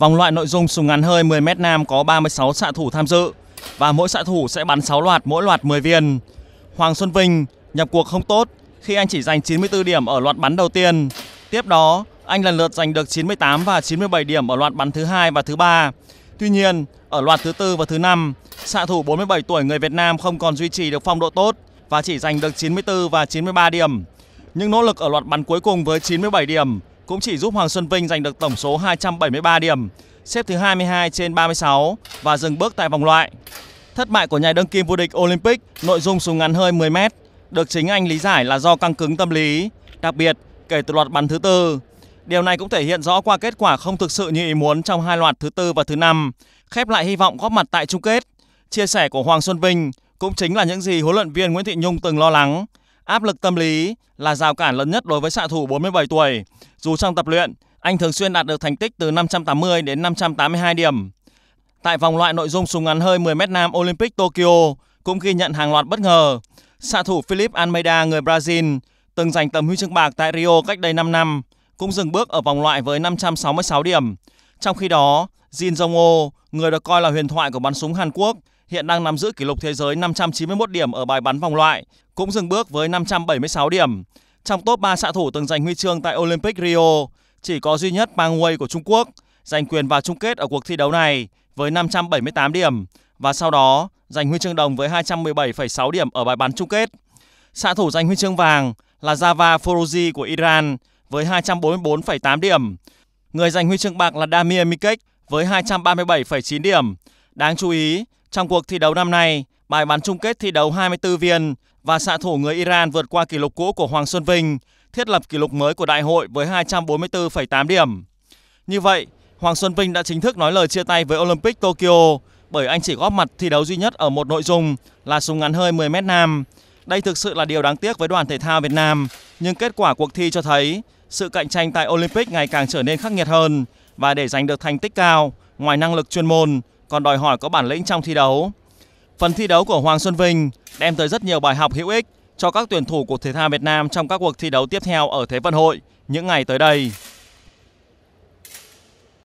Vòng loại nội dung súng ngắn hơi 10m nam có 36 xạ thủ tham dự và mỗi xạ thủ sẽ bắn 6 loạt mỗi loạt 10 viên. Hoàng Xuân Vinh nhập cuộc không tốt khi anh chỉ giành 94 điểm ở loạt bắn đầu tiên. Tiếp đó, anh lần lượt giành được 98 và 97 điểm ở loạt bắn thứ hai và thứ ba. Tuy nhiên, ở loạt thứ tư và thứ năm, xạ thủ 47 tuổi người Việt Nam không còn duy trì được phong độ tốt và chỉ giành được 94 và 93 điểm. Những nỗ lực ở loạt bắn cuối cùng với 97 điểm cũng chỉ giúp Hoàng Xuân Vinh giành được tổng số 273 điểm, xếp thứ 22 trên 36 và dừng bước tại vòng loại. Thất bại của nhà đương kim vô địch Olympic nội dung súng ngắn hơi 10m được chính anh lý giải là do căng cứng tâm lý, đặc biệt kể từ loạt bắn thứ tư. Điều này cũng thể hiện rõ qua kết quả không thực sự như ý muốn trong hai loạt thứ tư và thứ năm, khép lại hy vọng góp mặt tại chung kết. Chia sẻ của Hoàng Xuân Vinh cũng chính là những gì huấn luyện viên Nguyễn Thị Nhung từng lo lắng Áp lực tâm lý là rào cản lớn nhất đối với xạ thủ 47 tuổi. Dù trong tập luyện, anh thường xuyên đạt được thành tích từ 580 đến 582 điểm. Tại vòng loại nội dung súng ngắn hơi 10m nam Olympic Tokyo cũng ghi nhận hàng loạt bất ngờ. Xạ thủ Philip Almeida người Brazil từng giành tấm huy chương bạc tại Rio cách đây 5 năm, cũng dừng bước ở vòng loại với 566 điểm. Trong khi đó, Jin Jong-ho, người được coi là huyền thoại của bắn súng Hàn Quốc, hiện đang nắm giữ kỷ lục thế giới 591 điểm ở bài bắn vòng loại, cũng dừng bước với 576 điểm. Trong top 3 xạ thủ từng giành huy chương tại Olympic Rio, chỉ có duy nhất Pang Wei của Trung Quốc giành quyền vào chung kết ở cuộc thi đấu này với 578 điểm và sau đó giành huy chương đồng với 217,6 điểm ở bài bắn chung kết. Xạ thủ giành huy chương vàng là Java Forouzi của Iran với 244,8 điểm. Người giành huy chương bạc là Damir Mikek với 237,9 điểm Đáng chú ý, trong cuộc thi đấu năm nay, bài bắn chung kết thi đấu 24 viên và xạ thủ người Iran vượt qua kỷ lục cũ của Hoàng Xuân Vinh, thiết lập kỷ lục mới của đại hội với 244,8 điểm. Như vậy, Hoàng Xuân Vinh đã chính thức nói lời chia tay với Olympic Tokyo bởi anh chỉ góp mặt thi đấu duy nhất ở một nội dung là súng ngắn hơi 10m nam. Đây thực sự là điều đáng tiếc với đoàn thể thao Việt Nam, nhưng kết quả cuộc thi cho thấy sự cạnh tranh tại Olympic ngày càng trở nên khắc nghiệt hơn và để giành được thành tích cao, ngoài năng lực chuyên môn, còn đòi hỏi có bản lĩnh trong thi đấu. Phần thi đấu của Hoàng Xuân Vinh đem tới rất nhiều bài học hữu ích cho các tuyển thủ của thể thao Việt Nam trong các cuộc thi đấu tiếp theo ở Thế vận hội những ngày tới đây.